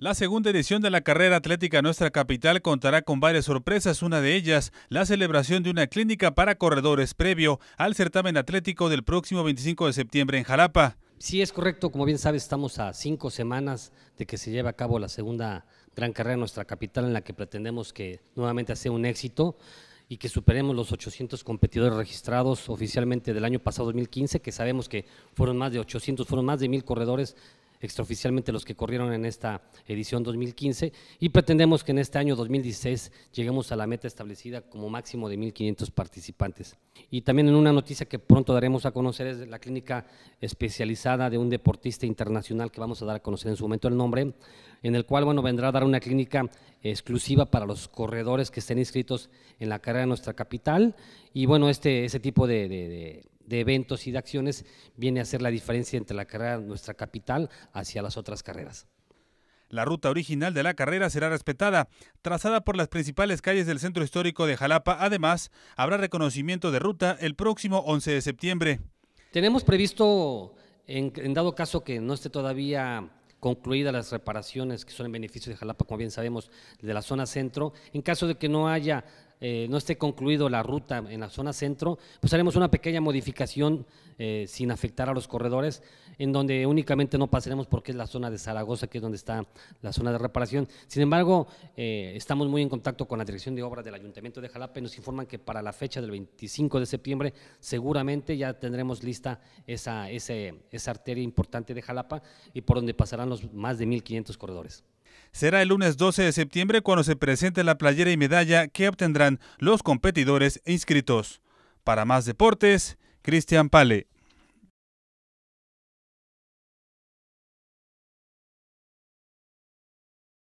La segunda edición de la carrera atlética Nuestra Capital contará con varias sorpresas, una de ellas la celebración de una clínica para corredores previo al certamen atlético del próximo 25 de septiembre en Jalapa. Sí, es correcto, como bien sabes, estamos a cinco semanas de que se lleve a cabo la segunda gran carrera Nuestra Capital en la que pretendemos que nuevamente sea un éxito y que superemos los 800 competidores registrados oficialmente del año pasado 2015, que sabemos que fueron más de 800, fueron más de mil corredores extraoficialmente los que corrieron en esta edición 2015 y pretendemos que en este año 2016 lleguemos a la meta establecida como máximo de 1.500 participantes. Y también en una noticia que pronto daremos a conocer es la clínica especializada de un deportista internacional que vamos a dar a conocer en su momento el nombre, en el cual bueno, vendrá a dar una clínica exclusiva para los corredores que estén inscritos en la carrera de nuestra capital y bueno, este, ese tipo de de eventos y de acciones viene a ser la diferencia entre la carrera nuestra capital hacia las otras carreras. La ruta original de la carrera será respetada, trazada por las principales calles del centro histórico de Jalapa. Además, habrá reconocimiento de ruta el próximo 11 de septiembre. Tenemos previsto, en, dado caso que no esté todavía concluidas las reparaciones que son en beneficio de Jalapa, como bien sabemos, de la zona centro, en caso de que no haya eh, no esté concluido la ruta en la zona centro, pues haremos una pequeña modificación eh, sin afectar a los corredores, en donde únicamente no pasaremos porque es la zona de Zaragoza, que es donde está la zona de reparación. Sin embargo, eh, estamos muy en contacto con la Dirección de Obras del Ayuntamiento de Jalapa y nos informan que para la fecha del 25 de septiembre seguramente ya tendremos lista esa, esa arteria importante de Jalapa y por donde pasarán los más de 1.500 corredores. Será el lunes 12 de septiembre cuando se presente la playera y medalla que obtendrá los competidores inscritos. Para más deportes, Cristian Pale.